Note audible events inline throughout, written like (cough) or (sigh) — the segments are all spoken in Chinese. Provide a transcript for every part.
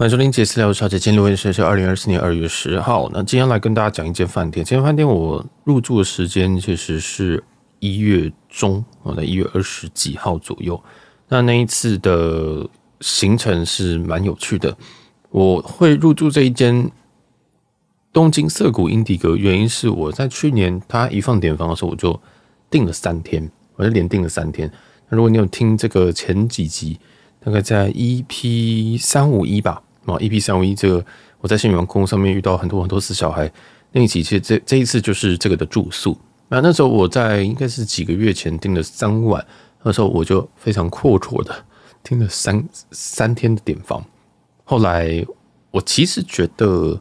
晚上好，林杰。饲聊小姐，阿今天留言时间是二零二四年二月十号。那今天来跟大家讲一间饭店。这间饭店我入住的时间其实是一月中，我在一月二十几号左右。那那一次的行程是蛮有趣的。我会入住这一间东京涩谷英迪格，原因是我在去年他一放点房的时候，我就订了三天，我就连订了三天。那如果你有听这个前几集，大概在 EP 三五一吧。啊，一 p 三五一这个，我在新员航空上面遇到很多很多次小孩。那一起，其实这这一次就是这个的住宿。那那时候我在应该是几个月前订了三晚，那时候我就非常阔绰的订了三三天的点房。后来我其实觉得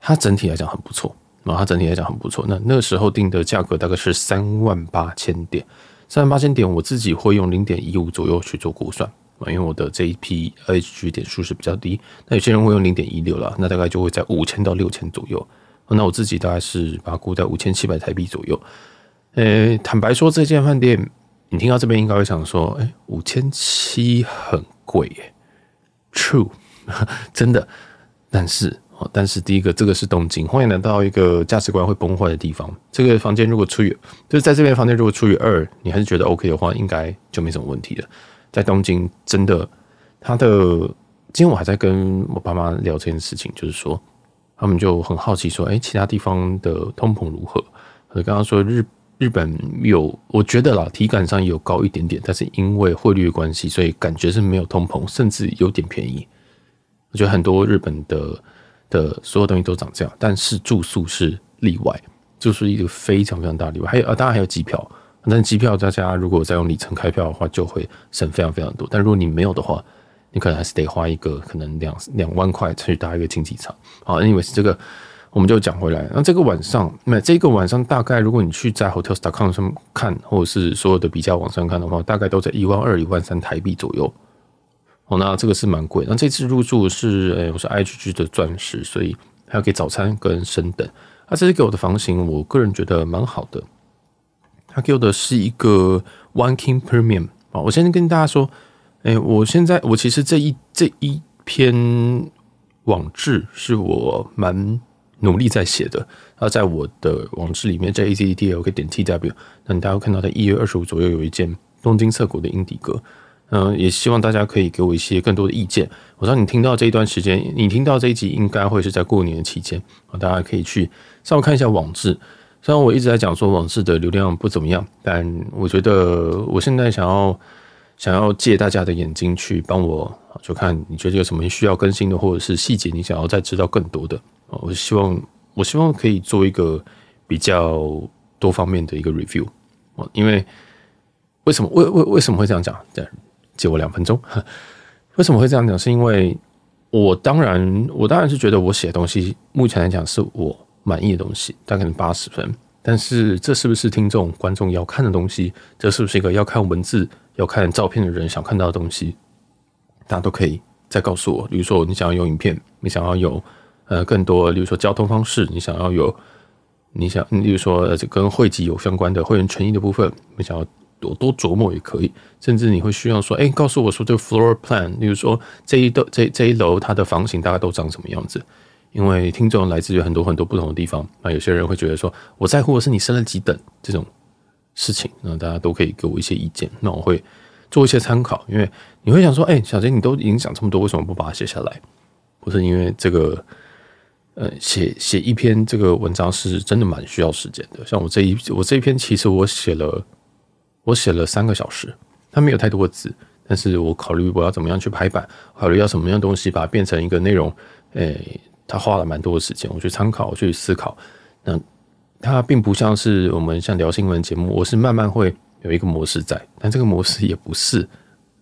它整体来讲很不错，啊，它整体来讲很不错。那那时候订的价格大概是三万八千点，三万八千点，我自己会用零点一五左右去做估算。啊，因为我的这一批 H 点数是比较低，那有些人会用零点一六了，那大概就会在五千到六千左右。那我自己大概是把它估在五千七百台币左右。呃，坦白说，这间饭店，你听到这边应该会想说，哎，五千七很贵耶？True，(laughs) 真的。但是，但是第一个，这个是东京，欢迎来到一个价值观会崩坏的地方。这个房间如果除以，就是在这边房间如果除以二，你还是觉得 OK 的话，应该就没什么问题了。在东京，真的，他的今天我还在跟我爸妈聊这件事情，就是说，他们就很好奇说，哎，其他地方的通膨如何？我刚刚说日日本有，我觉得啦，体感上有高一点点，但是因为汇率的关系，所以感觉是没有通膨，甚至有点便宜。我觉得很多日本的的所有东西都涨这样，但是住宿是例外，住宿一个非常非常大的例外，还有啊，当然还有机票。但机票大家如果再用里程开票的话，就会省非常非常多。但如果你没有的话，你可能还是得花一个可能两两万块去搭一个经济舱。好，anyway 是这个，我们就讲回来。那这个晚上，那这个晚上大概如果你去在 h o t e l s t o c o m 上看，或者是所有的比较网上看的话，大概都在一万二、一万三台币左右。哦，那这个是蛮贵。那这次入住是我是 HG 的钻石，所以还要给早餐跟升等。那这次给我的房型，我个人觉得蛮好的。他给的是一个 One King Premium 啊，我先跟大家说，哎，我现在我其实这一这一篇网志是我蛮努力在写的。那在我的网志里面，在 a z t l 以点 tw，那你大家会看到在一月二十五左右有一件东京涩谷的印第格。嗯，也希望大家可以给我一些更多的意见。我知道你听到这一段时间，你听到这一集应该会是在过年的期间啊，大家可以去稍微看一下网志。虽然我一直在讲说往事的流量不怎么样，但我觉得我现在想要想要借大家的眼睛去帮我，就看你觉得有什么需要更新的，或者是细节你想要再知道更多的，我希望我希望可以做一个比较多方面的一个 review 因为为什么为为为什么会这样讲？借我两分钟，(laughs) 为什么会这样讲？是因为我当然我当然是觉得我写的东西目前来讲是我。满意的东西，大概可能八十分。但是这是不是听众观众要看的东西？这是不是一个要看文字、要看照片的人想看到的东西？大家都可以再告诉我。比如说，你想要有影片，你想要有呃更多，比如说交通方式，你想要有，你想，比如说跟汇集有相关的会员权益的部分，你想要多多琢磨也可以。甚至你会需要说，哎，告诉我说这个 floor plan，例如说这一栋这这一楼它的房型大概都长什么样子？因为听众来自于很多很多不同的地方，那有些人会觉得说我在乎的是你升了几等这种事情，那大家都可以给我一些意见，那我会做一些参考。因为你会想说，哎，小杰，你都影响这么多，为什么不把它写下来？不是因为这个，呃，写写一篇这个文章是真的蛮需要时间的。像我这一我这篇，其实我写了我写了三个小时，它没有太多的字，但是我考虑我要怎么样去排版，考虑要什么样东西把它变成一个内容，诶。他花了蛮多的时间，我去参考，去思考。那他并不像是我们像聊新闻节目，我是慢慢会有一个模式在，但这个模式也不是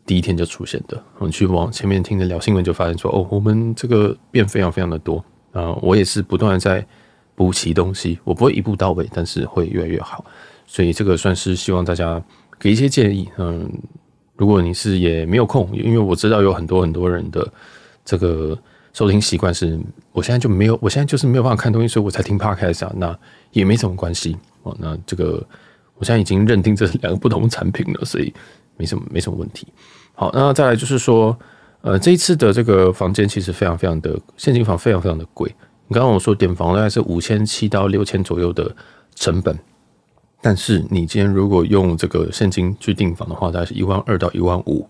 第一天就出现的。我们去往前面听着聊新闻，就发现说哦，我们这个变非常非常的多啊！我也是不断在补齐东西，我不会一步到位，但是会越来越好。所以这个算是希望大家给一些建议。嗯，如果你是也没有空，因为我知道有很多很多人的这个。收听习惯是我现在就没有，我现在就是没有办法看东西，所以我才听 p a r k 啊，那也没什么关系哦。那这个我现在已经认定这两个不同产品了，所以没什么没什么问题。好，那再来就是说，呃，这一次的这个房间其实非常非常的现金房非常非常的贵。你刚刚我说点房大概是五千七到六千左右的成本，但是你今天如果用这个现金去订房的话，大概是一万二到一万五。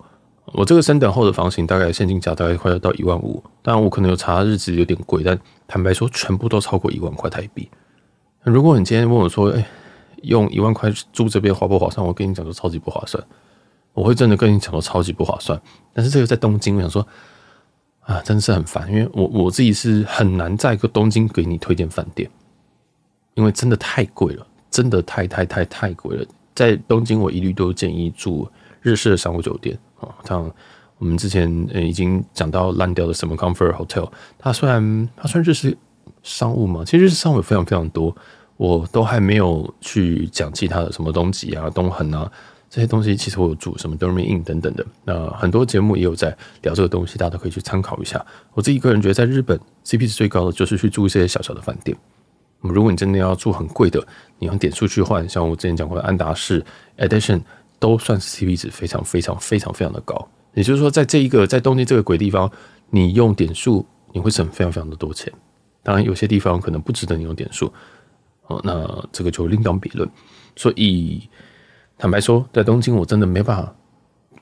我这个升等后的房型，大概现金价大概快要到一万五。当然，我可能有查日子有点贵，但坦白说，全部都超过一万块台币。如果你今天问我说：“哎，用一万块住这边划不划算？”我跟你讲说，超级不划算。我会真的跟你讲说，超级不划算。但是这个在东京，我想说，啊，真的是很烦，因为我我自己是很难在一个东京给你推荐饭店，因为真的太贵了，真的太太太太贵了。在东京，我一律都建议住日式的商务酒店。啊，像我们之前呃已经讲到烂掉的什么 Comfort Hotel，它虽然它算日式是商务嘛，其实商务非常非常多，我都还没有去讲其他的什么东西啊，东横啊这些东西，其实我有住什么 d o r m i n i n 等等的，那很多节目也有在聊这个东西，大家都可以去参考一下。我自己个人觉得，在日本 CP 值最高的就是去住一些小小的饭店。那么如果你真的要住很贵的，你用点数去换，像我之前讲过的安达仕 Addition。都算是 CP 值非常非常非常非常的高，也就是说，在这一个在东京这个鬼地方，你用点数你会省非常非常的多钱。当然，有些地方可能不值得你用点数哦，那这个就另当别论。所以，坦白说，在东京我真的没办法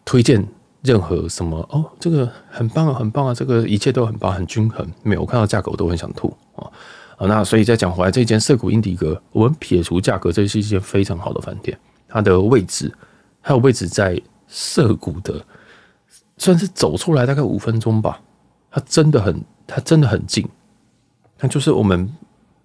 推荐任何什么哦，这个很棒啊，很棒啊，这个一切都很棒，很均衡。没有看到价格，我都很想吐啊啊！那所以，再讲回来，这间涩谷英迪格，我们撇除价格，这是一间非常好的饭店，它的位置。还有位置在涩谷的，算是走出来大概五分钟吧。它真的很，它真的很近。那就是我们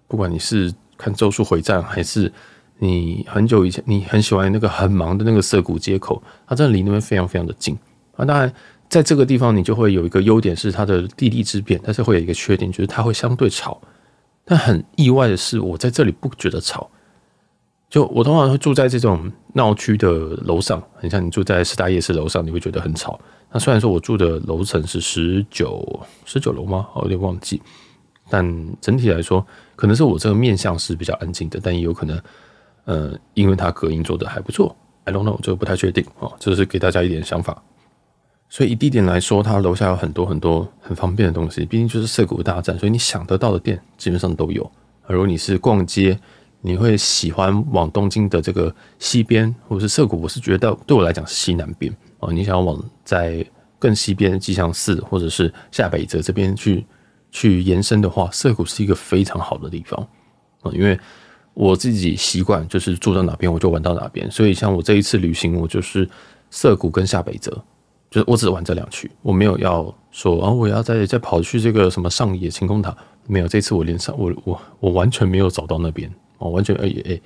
不管你是看周术回站，还是你很久以前你很喜欢那个很忙的那个涩谷街口，它真的离那边非常非常的近啊。当然，在这个地方你就会有一个优点是它的地利之便，但是会有一个缺点，就是它会相对吵。但很意外的是，我在这里不觉得吵。就我通常会住在这种闹区的楼上，很像你住在四大夜市楼上，你会觉得很吵。那虽然说我住的楼层是十九十九楼吗？我有点忘记。但整体来说，可能是我这个面相是比较安静的，但也有可能，呃，因为它隔音做的还不错。I don't know，这个不太确定啊。这是给大家一点想法。所以以地点来说，它楼下有很多很多很方便的东西，毕竟就是涩谷大站，所以你想得到的店基本上都有。而如果你是逛街，你会喜欢往东京的这个西边，或者是涩谷，我是觉得对我来讲是西南边哦。你想要往在更西边的吉祥寺，或者是下北泽这边去去延伸的话，涩谷是一个非常好的地方哦。因为我自己习惯就是住到哪边我就玩到哪边，所以像我这一次旅行，我就是涩谷跟下北泽，就是我只玩这两区，我没有要说啊，我要再再跑去这个什么上野晴空塔，没有，这次我连上我我我完全没有走到那边。哦，完全而已。诶，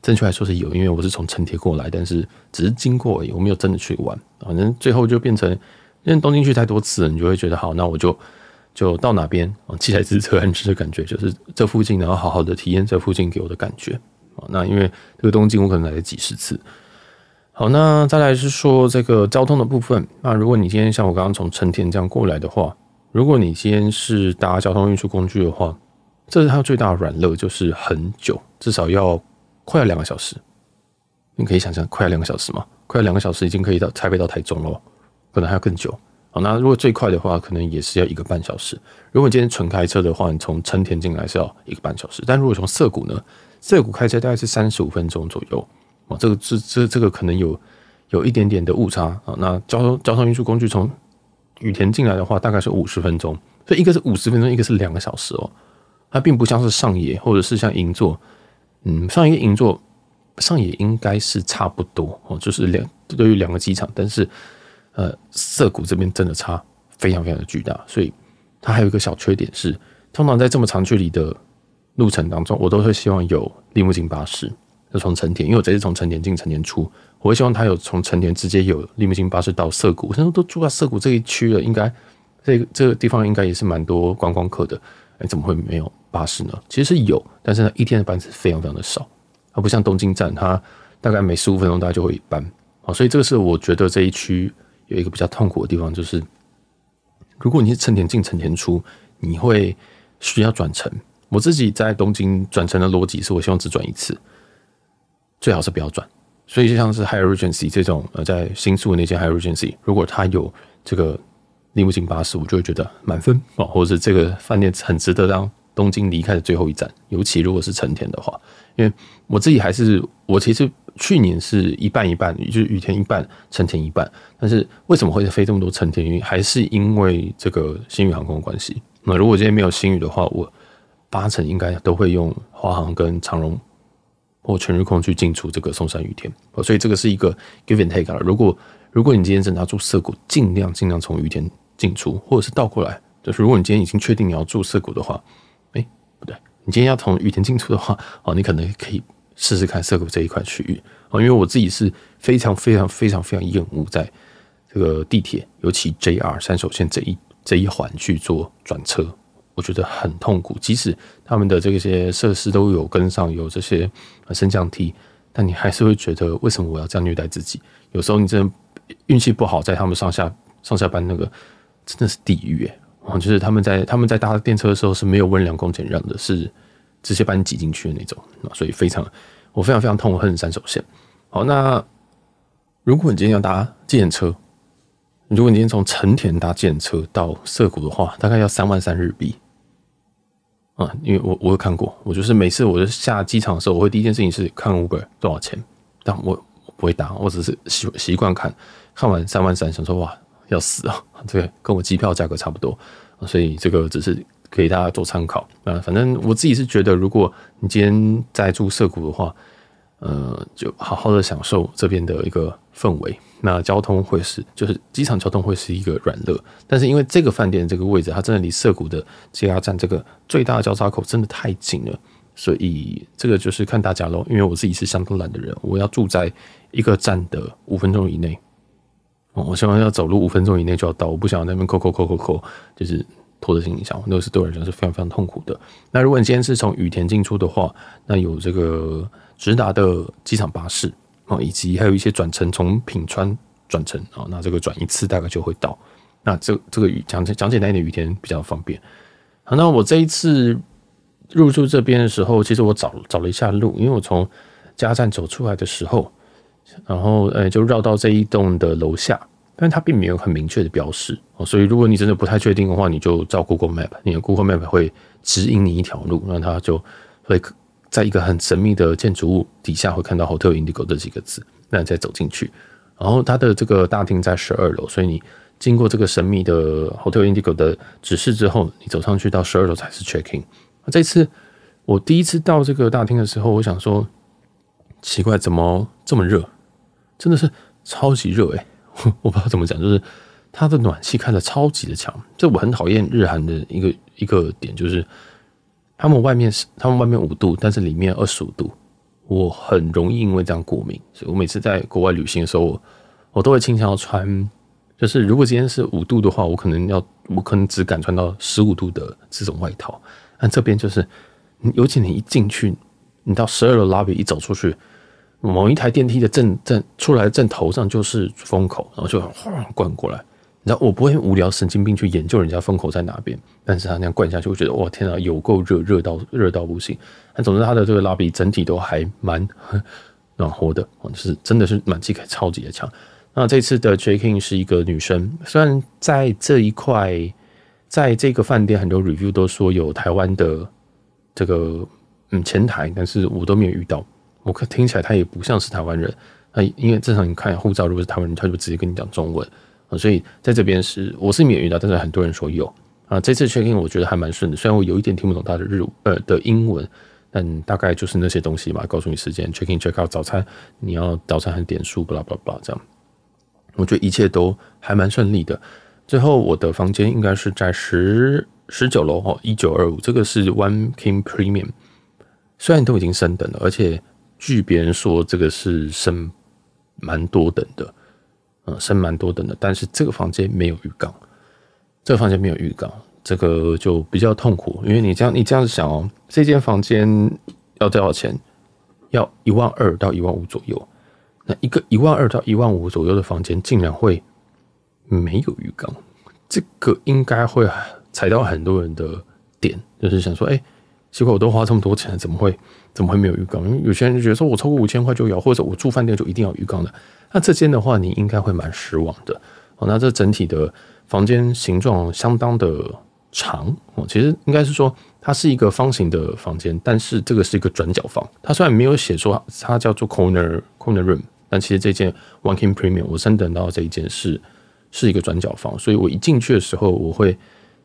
正确来说是有，因为我是从成田过来，但是只是经过，而已，我没有真的去玩。反正最后就变成，因为东京去太多次，了，你就会觉得好，那我就就到哪边啊，寄来之车安之的感觉，就是这附近，然后好好的体验这附近给我的感觉。啊，那因为这个东京我可能来了几十次。好，那再来是说这个交通的部分。那如果你今天像我刚刚从成田这样过来的话，如果你今天是搭交通运输工具的话。这是它最大的软肋，就是很久，至少要快要两个小时。你可以想象，快要两个小时吗？快要两个小时已经可以到台北到台中了，可能还要更久。好，那如果最快的话，可能也是要一个半小时。如果你今天纯开车的话，你从成田进来是要一个半小时，但如果从涩谷呢？涩谷开车大概是三十五分钟左右啊。这个这这这个可能有有一点点的误差啊。那交通交通运输工具从羽田进来的话，大概是五十分钟，所以一个是五十分钟，一个是两个小时哦。它并不像是上野或者是像银座，嗯，上野、银座、上野应该是差不多哦，就是两都有两个机场，但是呃涩谷这边真的差非常非常的巨大，所以它还有一个小缺点是，通常在这么长距离的路程当中，我都会希望有利木津巴士，就从成田，因为我这次从成田进成田出，我会希望它有从成田直接有利木津巴士到涩谷，现在都住在涩谷这一区了，应该这这个地方应该也是蛮多观光客的，哎，怎么会没有？巴士呢？其实有，但是呢，一天的班次非常非常的少，它不像东京站，它大概每十五分钟大家就会一班啊。所以这个是我觉得这一区有一个比较痛苦的地方，就是如果你是成田进成田出，你会需要转乘。我自己在东京转乘的逻辑是，我希望只转一次，最好是不要转。所以就像是 High Regency 这种呃，在新宿那间 High Regency，如果它有这个立木井巴士，我就会觉得满分啊，或者是这个饭店很值得当。东京离开的最后一站，尤其如果是成田的话，因为我自己还是我其实去年是一半一半，就是雨田一半，成田一半。但是为什么会飞这么多成田？还是因为这个新宇航空的关系。那如果今天没有新宇的话，我八成应该都会用花航跟长荣或全日空去进出这个松山雨田。所以这个是一个 give and take 了。如果如果你今天的要住涩谷，尽量尽量从雨田进出，或者是倒过来，就是如果你今天已经确定你要住涩谷的话。你今天要从雨田进出的话，(laughs) 哦，你可能可以试试看涩谷这一块区域，哦，因为我自己是非常非常非常非常厌恶在这个地铁，尤其 JR 山手线这一这一环去做转车，我觉得很痛苦。即使他们的这些设施都有跟上，有这些升降梯，但你还是会觉得为什么我要这样虐待自己？有时候你真的运气不好，在他们上下上下班那个真的是地狱哎。啊，就是他们在他们在搭电车的时候是没有温良恭俭让的，是直接把你挤进去的那种所以非常我非常非常痛恨三手线。好，那如果你今天要搭电车，如果你今天从成田搭电车到涩谷的话，大概要三万三日币啊，因为我我有看过，我就是每次我就下机场的时候，我会第一件事情是看 Uber 多少钱，但我不会搭，我只是习习惯看，看完三万三，想说哇。要死啊！这个跟我机票价格差不多，所以这个只是给大家做参考啊。反正我自己是觉得，如果你今天在住涩谷的话，呃，就好好的享受这边的一个氛围。那交通会是，就是机场交通会是一个软肋，但是因为这个饭店这个位置，它真的离涩谷的 JR 站这个最大的交叉口真的太近了，所以这个就是看大家咯，因为我自己是相当懒的人，我要住在一个站的五分钟以内。我希望要走路五分钟以内就要到，我不想在那边扣扣扣扣扣，就是拖着行李箱，那个是对我来讲是非常非常痛苦的。那如果你今天是从羽田进出的话，那有这个直达的机场巴士啊，以及还有一些转乘，从品川转乘啊，那这个转一次大概就会到。那这这个讲讲简单一点，羽田比较方便。好，那我这一次入住这边的时候，其实我找找了一下路，因为我从加站走出来的时候。然后，呃，就绕到这一栋的楼下，但它并没有很明确的标哦，所以如果你真的不太确定的话，你就照 Google Map，你的 Google Map 会指引你一条路，让它就会在一个很神秘的建筑物底下会看到 Hotel Indigo 这几个字，那你再走进去。然后它的这个大厅在十二楼，所以你经过这个神秘的 Hotel Indigo 的指示之后，你走上去到十二楼才是 checking。这次我第一次到这个大厅的时候，我想说。奇怪，怎么这么热？真的是超级热诶，我 (laughs) 我不知道怎么讲，就是它的暖气开的超级的强。这我很讨厌日韩的一个一个点，就是他们外面是他们外面五度，但是里面二十五度，我很容易因为这样过敏。所以我每次在国外旅行的时候，我我都会倾向要穿，就是如果今天是五度的话，我可能要我可能只敢穿到十五度的这种外套。但这边就是，尤其你一进去，你到十二楼 lobby 一走出去。某一台电梯的正正出来正头上就是风口，然后就哗灌过来。你知道我不会无聊神经病去研究人家风口在哪边，但是他那样灌下去，我觉得哇天啊，有够热，热到热到不行。但总之他的这个拉比整体都还蛮暖和 (laughs) 的，就是真的是暖气感超级的强。那这次的 j a c k i n 是一个女生，虽然在这一块，在这个饭店很多 review 都说有台湾的这个嗯前台，但是我都没有遇到。我可听起来他也不像是台湾人，啊，因为正常你看护照如果是台湾人，他就直接跟你讲中文啊，所以在这边是我是没有遇到，但是很多人说有啊。这次 c h e c k i n 我觉得还蛮顺的，虽然我有一点听不懂他的日呃的英文，但大概就是那些东西嘛，告诉你时间 c h e c k i n check out 早餐你要早餐很点数，b l a 拉 b l a b l a 这样，我觉得一切都还蛮顺利的。最后我的房间应该是在十十九楼哦，一九二五，这个是 One King Premium，虽然都已经升等了，而且。据别人说，这个是升蛮多等的，嗯，升蛮多等的。但是这个房间没有浴缸，这个房间没有浴缸，这个就比较痛苦。因为你这样，你这样想哦，这间房间要多少钱？要一万二到一万五左右。那一个一万二到一万五左右的房间，竟然会没有浴缸，这个应该会踩到很多人的点，就是想说，哎，奇怪，我都花这么多钱，怎么会？怎么会没有浴缸？因为有些人就觉得说我超过五千块就要，或者我住饭店就一定要浴缸的。那这间的话，你应该会蛮失望的哦。那这整体的房间形状相当的长哦。其实应该是说它是一个方形的房间，但是这个是一个转角房。它虽然没有写说它叫做 corner corner room，但其实这间 one king premium 我先等到这一间是是一个转角房。所以我一进去的时候，我会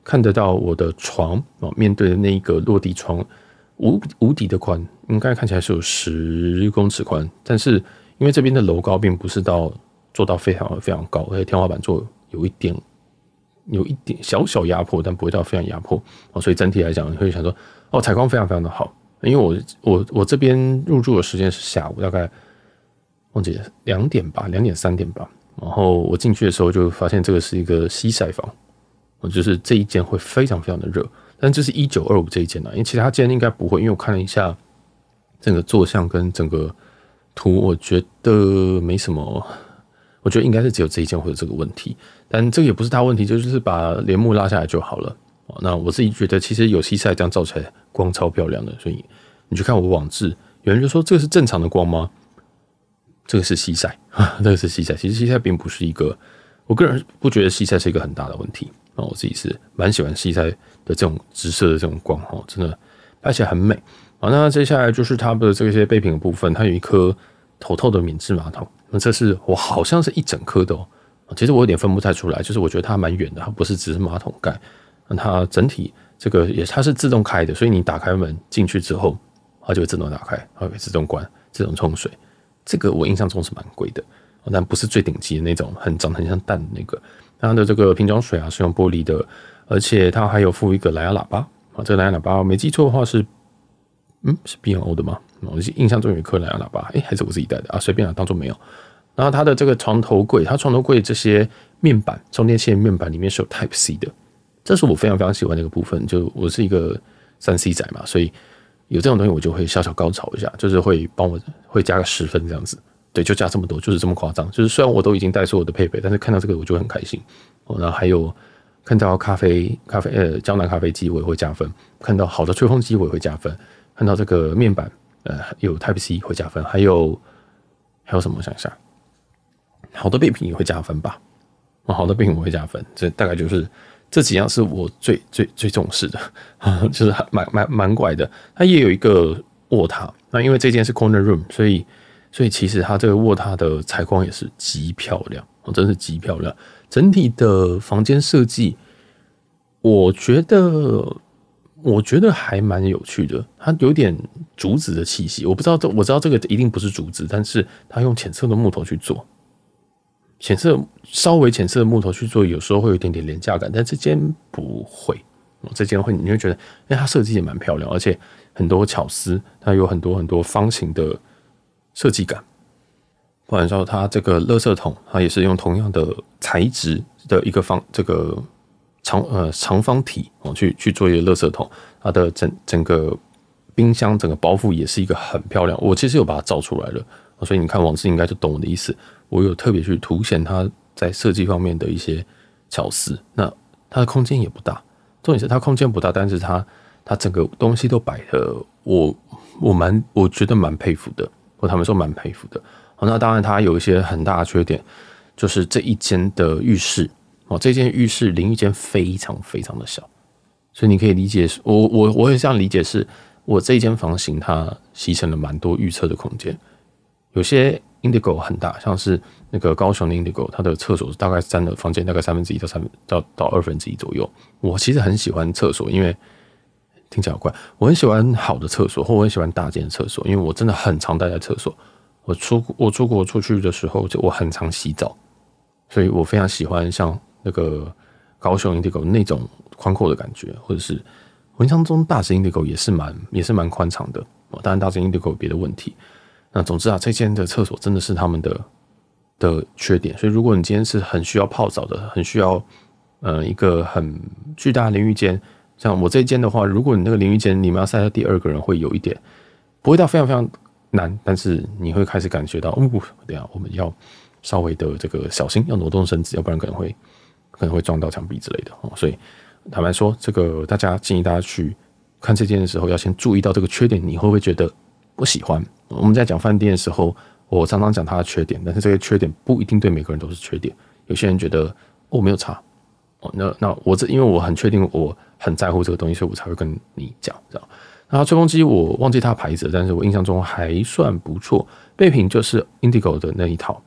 看得到我的床哦，面对的那个落地窗。无无底的宽，应该看起来是有十公尺宽，但是因为这边的楼高并不是到做到非常非常高，而且天花板做有一点有一点小小压迫，但不会到非常压迫哦。所以整体来讲会想说，哦，采光非常非常的好。因为我我我这边入住的时间是下午，大概忘记两点吧，两点三点吧。然后我进去的时候就发现这个是一个西晒房，我就是这一间会非常非常的热。但就是一九二五这一件呢，因为其他件应该不会，因为我看了一下整个坐像跟整个图，我觉得没什么，我觉得应该是只有这一件会有这个问题。但这个也不是大问题，就是把帘幕拉下来就好了。那我自己觉得，其实有西晒这样照出来光超漂亮的，所以你去看我网志，有人就说这个是正常的光吗？这个是西晒，(laughs) 这个是西晒。其实西晒并不是一个，我个人不觉得西晒是一个很大的问题。那我自己是蛮喜欢西塞的这种直射的这种光哈，真的拍起来很美啊。那接下来就是它的这些备品的部分，它有一颗头透的免治马桶，那这是我好像是一整颗的哦，其实我有点分不太出来，就是我觉得它蛮远的，它不是只是马桶盖，那它整体这个也它是自动开的，所以你打开门进去之后，它就会自动打开，它会自动关，自动冲水。这个我印象中是蛮贵的，但不是最顶级的那种，很长很像蛋的那个。它的这个瓶装水啊是用玻璃的，而且它还有附一个蓝牙喇叭啊，这个蓝牙喇叭没记错的话是，嗯，是 B O 的吗？我印象中有一颗蓝牙喇叭，哎，还是我自己带的啊，随便啊，当做没有。然后它的这个床头柜，它床头柜这些面板充电线面板里面是有 Type C 的，这是我非常非常喜欢的一个部分，就我是一个三 C 仔嘛，所以有这种东西我就会小小高潮一下，就是会帮我会加个十分这样子。对，就加这么多，就是这么夸张。就是虽然我都已经带所有的配备，但是看到这个我就很开心。然后还有看到咖啡，咖啡呃，胶囊咖啡机，我也会加分；看到好的吹风机，我也会加分；看到这个面板，呃，有 Type C 会加分。还有还有什么？想一下，好的备品也会加分吧。啊，好的备品我会加分。这大概就是这几样是我最最最重视的，(laughs) 就是蛮蛮蛮怪的。它也有一个卧榻，那因为这间是 corner room，所以。所以其实它这个卧榻的采光也是极漂亮，我真是极漂亮。整体的房间设计，我觉得我觉得还蛮有趣的。它有点竹子的气息，我不知道这我知道这个一定不是竹子，但是它用浅色的木头去做，浅色稍微浅色的木头去做，有时候会有一点点廉价感，但这间不会，这间会，你会觉得，哎，它设计也蛮漂亮，而且很多巧思，它有很多很多方形的。设计感，不然说它这个垃圾桶，它也是用同样的材质的一个方，这个长呃长方体哦，去去做一个垃圾桶。它的整整个冰箱整个包覆也是一个很漂亮。我其实有把它造出来了，所以你看文志应该就懂我的意思。我有特别去凸显它在设计方面的一些巧思。那它的空间也不大，重点是它空间不大，但是它它整个东西都摆的，我我蛮我觉得蛮佩服的。我他们说蛮佩服的，哦，那当然它有一些很大的缺点，就是这一间的浴室，哦，这间浴室淋浴间非常非常的小，所以你可以理解，我我我会这样理解，是我这一间房型它牺牲了蛮多预测的空间，有些 Indigo 很大，像是那个高雄的 Indigo，它的厕所大概占了房间大概三分之一到三到到二分之一左右，我其实很喜欢厕所，因为。听起来怪，我很喜欢好的厕所，或我很喜欢大间厕所，因为我真的很常待在厕所。我出我出国出去的时候，就我很常洗澡，所以我非常喜欢像那个高雄 indigo 那种宽阔的感觉，或者是文章中大型 indigo 也是蛮也是蛮宽敞的。当然，大型 indigo 有别的问题。那总之啊，这间的厕所真的是他们的的缺点。所以，如果你今天是很需要泡澡的，很需要嗯一个很巨大淋浴间。像我这一间的话，如果你那个淋浴间你们要塞到第二个人，会有一点，不会到非常非常难，但是你会开始感觉到，哦，对啊，我们要稍微的这个小心，要挪动身子，要不然可能会可能会撞到墙壁之类的哦。所以坦白说，这个大家建议大家去看这间的时候，要先注意到这个缺点，你会不会觉得不喜欢？我们在讲饭店的时候，我常常讲它的缺点，但是这些缺点不一定对每个人都是缺点。有些人觉得哦，没有差哦，那那我这因为我很确定我。很在乎这个东西，所以我才会跟你讲，这样。然后吹风机我忘记它牌子但是我印象中还算不错。备品就是 Indigo 的那一套，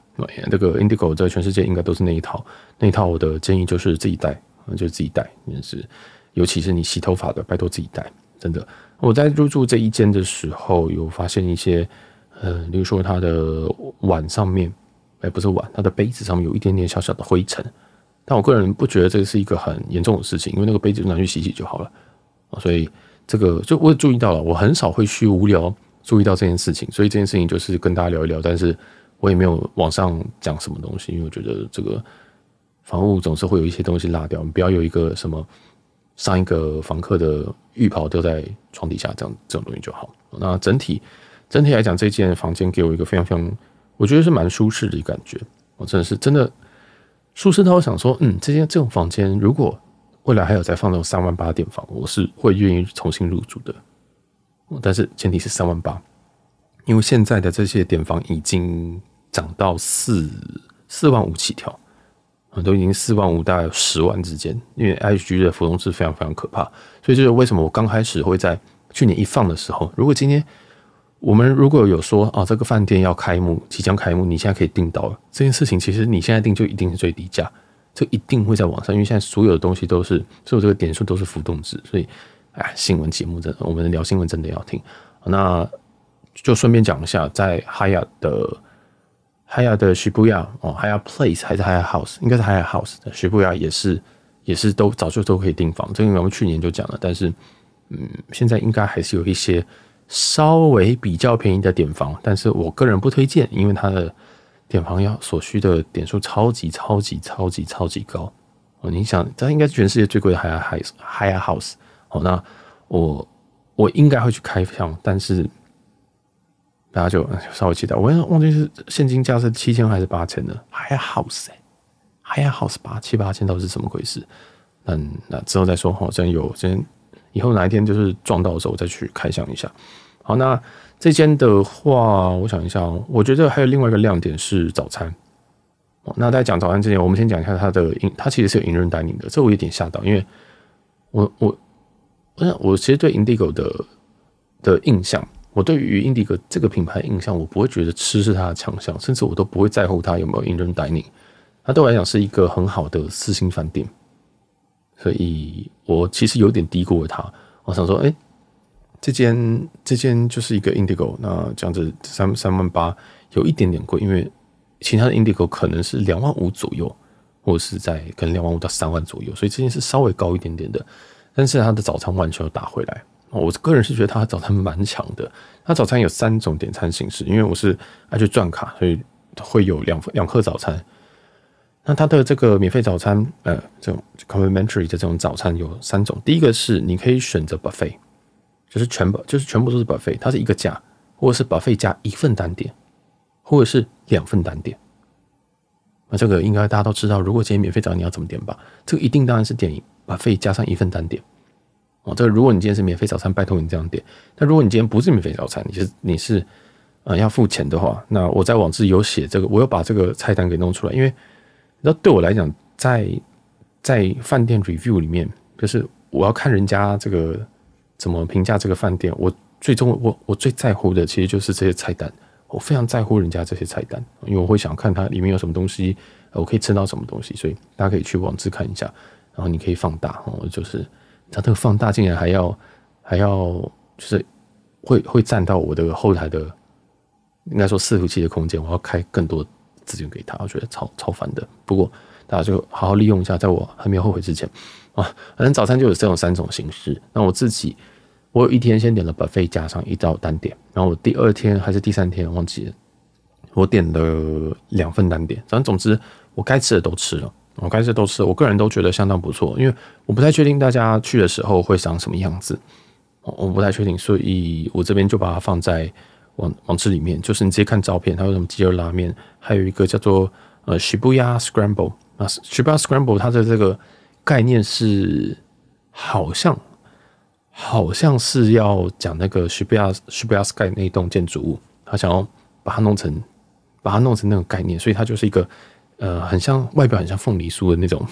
那个 Indigo 在全世界应该都是那一套。那一套我的建议就是自己带，就是自己带，是。尤其是你洗头发的，拜托自己带，真的。我在入住这一间的时候，有发现一些，呃，比如说它的碗上面，哎，不是碗，它的杯子上面有一点点小小的灰尘。但我个人不觉得这个是一个很严重的事情，因为那个杯子拿去洗洗就好了所以这个就我也注意到了，我很少会去无聊注意到这件事情。所以这件事情就是跟大家聊一聊，但是我也没有往上讲什么东西，因为我觉得这个房屋总是会有一些东西落掉，不要有一个什么上一个房客的浴袍掉在床底下这样这种东西就好。那整体整体来讲，这间房间给我一个非常非常，我觉得是蛮舒适的感觉。我真的是真的。舒适，他会想说：“嗯，这间这种房间，如果未来还有再放那种三万八的点房，我是会愿意重新入住的。但是前提是三万八，因为现在的这些点房已经涨到四四万五起跳，都已经四万五，大概十万之间。因为 I G 的浮动是非常非常可怕，所以就是为什么我刚开始会在去年一放的时候，如果今天。”我们如果有说啊，这个饭店要开幕，即将开幕，你现在可以订到了。这件事情其实你现在订就一定是最低价，这一定会在网上，因为现在所有的东西都是，所有这个点数都是浮动值。所以，哎，新闻节目真，的，我们聊新闻真的要听。那就顺便讲一下，在 Hiya 的 Hiya 的 Shibuya 哦，h y a Place 还是 Hiya House，应该是 Hiya House 的 Shibuya 也是也是都早就都可以订房。这个我们去年就讲了，但是嗯，现在应该还是有一些。稍微比较便宜的点房，但是我个人不推荐，因为它的点房要所需的点数超级超级超级超级高哦。你想，这应该是全世界最贵的海海海海 House 哦。那我我应该会去开箱，但是大家就稍微期待。我忘记是现金价是七千还是八千了。海 House 海 House 八七八千，到底是怎么回事？嗯，那之后再说哈。像有先。以后哪一天就是撞到的时候，我再去开箱一下。好，那这间的话，我想一下哦，我觉得还有另外一个亮点是早餐。那在讲早餐之前，我们先讲一下它的它其实是有银润 dining 的，这我有点吓到，因为我我我想我其实对 indigo 的的印象，我对于 indigo 这个品牌印象，我不会觉得吃是它的强项，甚至我都不会在乎它有没有银润 dining，它对我来讲是一个很好的四星饭店。所以，我其实有点低估了它。我想说，哎，这间这间就是一个 Indigo，那这样子三三万八有一点点贵，因为其他的 Indigo 可能是两万五左右，或者是在可能两万五到三万左右，所以这件是稍微高一点点的。但是它的早餐完全打回来，我个人是觉得它早餐蛮强的。它早餐有三种点餐形式，因为我是爱去转卡，所以会有两两克早餐。那它的这个免费早餐，呃，这种 c o m p l i m e n t a r y 的这种早餐有三种。第一个是你可以选择 buffet，就是全部就是全部都是 buffet，它是一个价，或者是 buffet 加一份单点，或者是两份单点。那这个应该大家都知道，如果今天免费早，你要怎么点吧？这个一定当然是点 buffet 加上一份单点。哦，这个如果你今天是免费早餐，拜托你这样点。那如果你今天不是免费早餐，你是你是呃要付钱的话，那我在网志有写这个，我有把这个菜单给弄出来，因为。那对我来讲，在在饭店 review 里面，就是我要看人家这个怎么评价这个饭店。我最终我我最在乎的其实就是这些菜单，我非常在乎人家这些菜单，因为我会想看它里面有什么东西，我可以吃到什么东西。所以大家可以去网址看一下，然后你可以放大哦，就是它这个放大竟然还要还要就是会会占到我的后台的，应该说伺服器的空间，我要开更多。资源给他，我觉得超超烦的。不过大家就好好利用一下，在我还没有后悔之前啊。反正早餐就有这种三种形式。那我自己，我有一天先点了 buffet 加上一道单点，然后我第二天还是第三天忘记了，我点了两份单点。反正总之，我该吃的都吃了，我该吃都吃。我个人都觉得相当不错，因为我不太确定大家去的时候会长什么样子，我不太确定，所以我这边就把它放在。网网这里面，就是你直接看照片，它有什么鸡肉拉面，还有一个叫做呃 Shibuya scramble 啊 u y a scramble，它的这个概念是好像好像是要讲那个 Shibuya sky h i b u y a s 那一栋建筑物，他想要把它弄成把它弄成那种概念，所以它就是一个呃很像外表很像凤梨酥的那种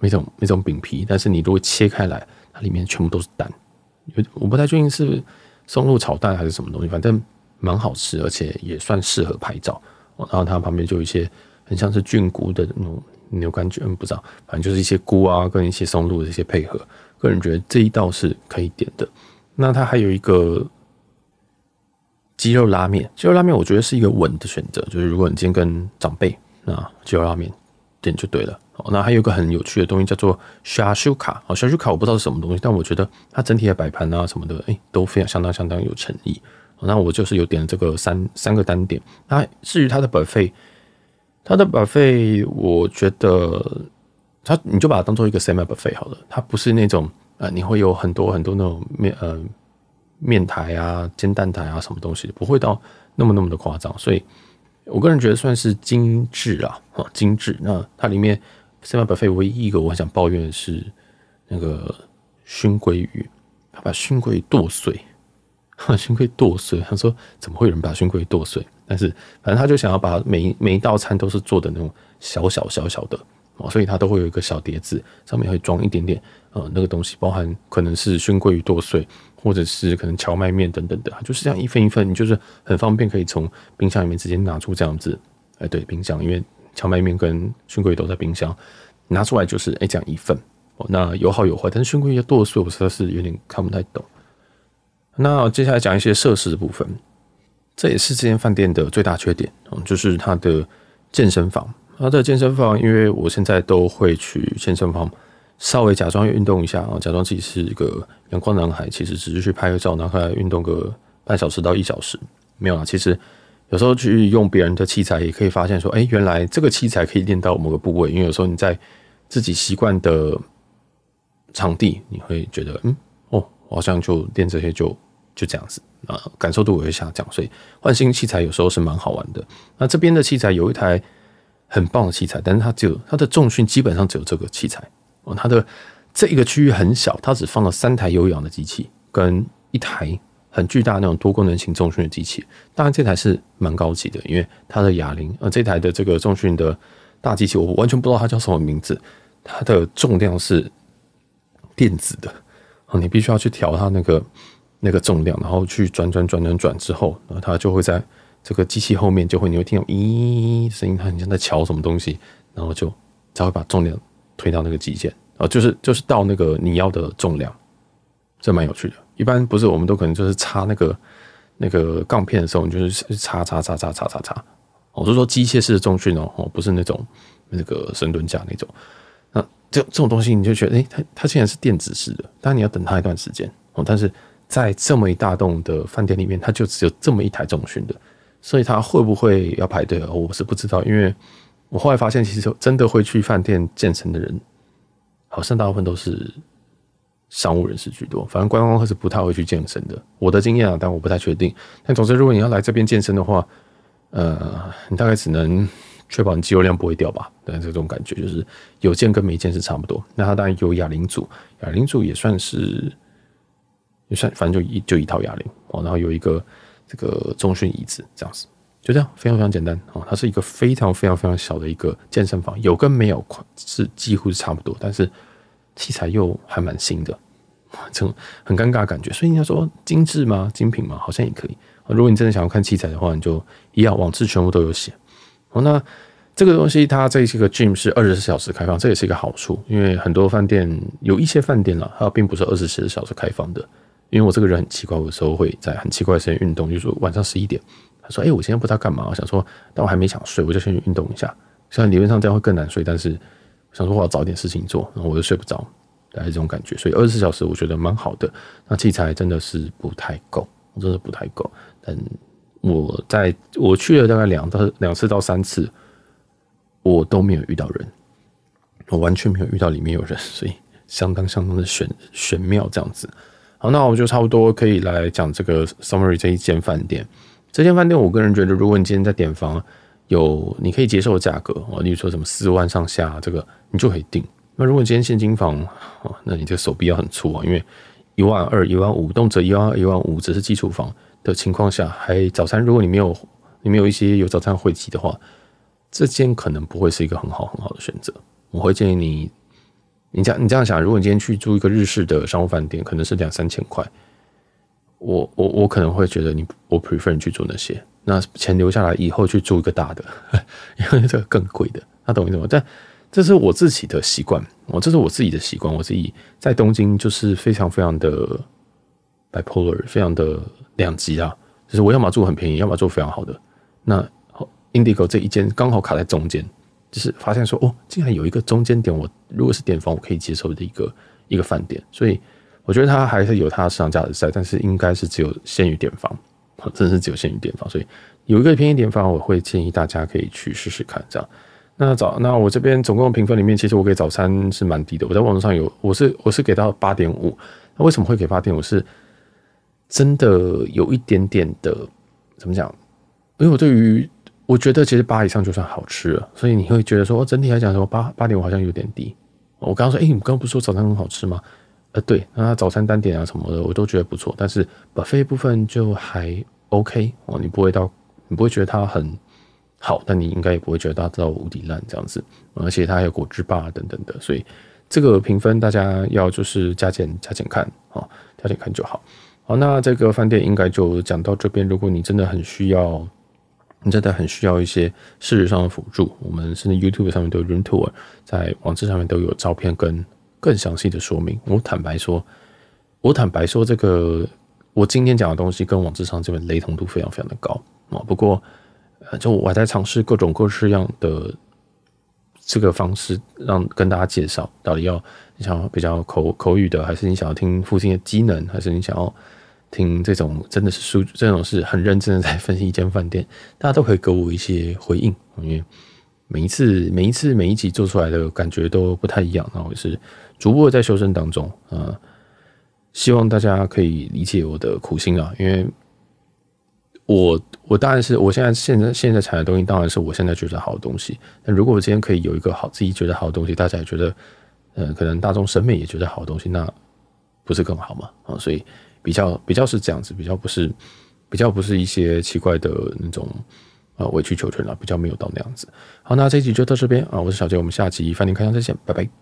那种那种饼皮，但是你如果切开来，它里面全部都是蛋，有我不太确定是松露炒蛋还是什么东西，反正。蛮好吃，而且也算适合拍照。然后它旁边就有一些很像是菌菇的那种牛肝菌，不知道，反正就是一些菇啊，跟一些松露的一些配合。个人觉得这一道是可以点的。那它还有一个鸡肉拉面，鸡肉拉面我觉得是一个稳的选择。就是如果你今天跟长辈，那鸡肉拉面点就对了。那还有个很有趣的东西叫做虾修卡。哦，沙丘卡我不知道是什么东西，但我觉得它整体的摆盘啊什么的，哎，都非常相当相当有诚意。那我就是有点这个三三个单点。那至于它的本费，它的本费，我觉得它你就把它当做一个 semi 摆费好了。它不是那种呃，你会有很多很多那种面呃面台啊、煎蛋台啊什么东西，不会到那么那么的夸张。所以我个人觉得算是精致啊，精致。那它里面 semi 摆费唯一一个我很想抱怨的是那个熏鲑鱼，它把熏鲑鱼剁碎。(laughs) 熏龟剁碎，他说：“怎么会有人把熏龟剁碎？”但是，反正他就想要把每一每一道餐都是做的那种小小小小的哦，所以他都会有一个小碟子，上面会装一点点呃那个东西，包含可能是熏鲑鱼剁碎，或者是可能荞麦面等等的，就是这样一份一份，你就是很方便可以从冰箱里面直接拿出这样子。哎，对，冰箱，因为荞麦面跟熏鲑鱼都在冰箱，拿出来就是哎这样一份哦。那有好有坏，但是熏鲑鱼剁碎，我实在是有点看不太懂。那接下来讲一些设施的部分，这也是这间饭店的最大缺点，嗯，就是它的健身房。它的健身房，因为我现在都会去健身房，稍微假装运动一下，啊，假装自己是一个阳光男孩，其实只是去拍个照，然后来运动个半小时到一小时，没有了。其实有时候去用别人的器材，也可以发现说，哎，原来这个器材可以练到某个部位，因为有时候你在自己习惯的场地，你会觉得，嗯。好像就练这些，就就这样子啊，感受度也会下降。所以换新器材有时候是蛮好玩的。那这边的器材有一台很棒的器材，但是它只有它的重训基本上只有这个器材哦，它的这一个区域很小，它只放了三台有氧的机器跟一台很巨大那种多功能型重训的机器。当然这台是蛮高级的，因为它的哑铃。呃，这台的这个重训的大机器，我完全不知道它叫什么名字。它的重量是电子的。哦，你必须要去调它那个那个重量，然后去转转转转转之后，它就会在这个机器后面就会，你会听到咦声音，它很像在敲什么东西，然后就才会把重量推到那个极限，就是就是到那个你要的重量，这蛮有趣的。一般不是，我们都可能就是插那个那个杠片的时候，你就是插插插插插插插，我是说机械式的重训哦，哦，不是那种那个深蹲架那种。这这种东西你就觉得，哎，他他竟然是电子式的，但你要等他一段时间哦。但是在这么一大栋的饭店里面，它就只有这么一台众训的，所以它会不会要排队我是不知道，因为我后来发现，其实真的会去饭店健身的人，好像大部分都是商务人士居多。反正观光客是不太会去健身的。我的经验啊，但我不太确定。但总之，如果你要来这边健身的话，呃，你大概只能。确保你肌肉量不会掉吧？但是这种感觉就是有健跟没健是差不多。那它当然有哑铃组，哑铃组也算是，也算，反正就一就一套哑铃哦。然后有一个这个中训椅子，这样子，就这样，非常非常简单哦。它是一个非常非常非常小的一个健身房，有跟没有是几乎是差不多，但是器材又还蛮新的，这种很尴尬感觉。所以你要说精致吗？精品吗？好像也可以。如果你真的想要看器材的话，你就一样，网志全部都有写。那这个东西，它这是一个 gym 是二十四小时开放，这也是一个好处，因为很多饭店有一些饭店了，它并不是二十四小时开放的。因为我这个人很奇怪，有时候会在很奇怪的时间运动，就说晚上十一点，他说：“哎，我现在不知道干嘛，想说，但我还没想睡，我就先运动一下。虽然理论上这样会更难睡，但是想说我要找点事情做，然后我又睡不着，大是这种感觉。所以二十四小时我觉得蛮好的。那器材真的是不太够，真的不太够，但……我在我去了大概两到两次到三次，我都没有遇到人，我完全没有遇到里面有人，所以相当相当的玄玄妙这样子。好，那我们就差不多可以来讲这个 summary 这一间饭店。这间饭店我个人觉得，如果你今天在点房有你可以接受的价格，啊，例如说什么四万上下这个你就可以定。那如果你今天现金房，那你这个手臂要很粗啊，因为一万二、一万五，动辄一万、一万五，只是基础房。的情况下，还早餐。如果你没有，你没有一些有早餐汇集的话，这间可能不会是一个很好很好的选择。我会建议你，你这样，你这样想。如果你今天去租一个日式的商务饭店，可能是两三千块，我我我可能会觉得你，我 prefer 去做那些。那钱留下来以后去租一个大的，(laughs) 因为这个更贵的。那懂我思吗？但这是我自己的习惯，我这是我自己的习惯。我自己在东京就是非常非常的。bipolar 非常的两极啊，就是我要么做很便宜，要么做非常好的。那 indigo 这一间刚好卡在中间，就是发现说哦，竟然有一个中间点，我如果是店方，我可以接受的一个一个饭店。所以我觉得它还是有它的市场价值在，但是应该是只有限于店方，真的是只有限于店方。所以有一个便宜点房，我会建议大家可以去试试看这样。那早，那我这边总共评分里面，其实我给早餐是蛮低的。我在网络上有，我是我是给到八点五，那为什么会给八点五？是真的有一点点的，怎么讲？因为我对于我觉得，其实八以上就算好吃了，所以你会觉得说，整体来讲，说八八点五好像有点低。我刚刚说，哎，你刚刚不是说早餐很好吃吗？呃，对，那早餐单点啊什么的，我都觉得不错。但是 buffet 部分就还 OK，哦，你不会到你不会觉得它很好，但你应该也不会觉得它到无敌烂这样子。而且它还有果汁吧等等的，所以这个评分大家要就是加减加减看啊，加减看就好。好，那这个饭店应该就讲到这边。如果你真的很需要，你真的很需要一些事实上的辅助，我们甚至 YouTube 上面都有 Room Tour，在网志上面都有照片跟更详细的说明。我坦白说，我坦白说，这个我今天讲的东西跟网志上这边雷同度非常非常的高啊。不过，呃，就我还在尝试各种各式样的。这个方式让跟大家介绍，到底要你想要比较口口语的，还是你想要听附亲的机能，还是你想要听这种真的是书，这种是很认真的在分析一间饭店，大家都可以给我一些回应，因为每一次、每一次、每一集做出来的感觉都不太一样，然后也是逐步在修正当中啊，希望大家可以理解我的苦心啊，因为。我我当然是，我现在现在现在产的东西当然是我现在觉得好的东西。但如果我今天可以有一个好自己觉得好的东西，大家也觉得，嗯，可能大众审美也觉得好的东西，那不是更好吗？啊，所以比较比较是这样子，比较不是比较不是一些奇怪的那种啊委曲求全了，比较没有到那样子。好，那这一集就到这边啊，我是小杰，我们下期翻店开箱再见，拜拜。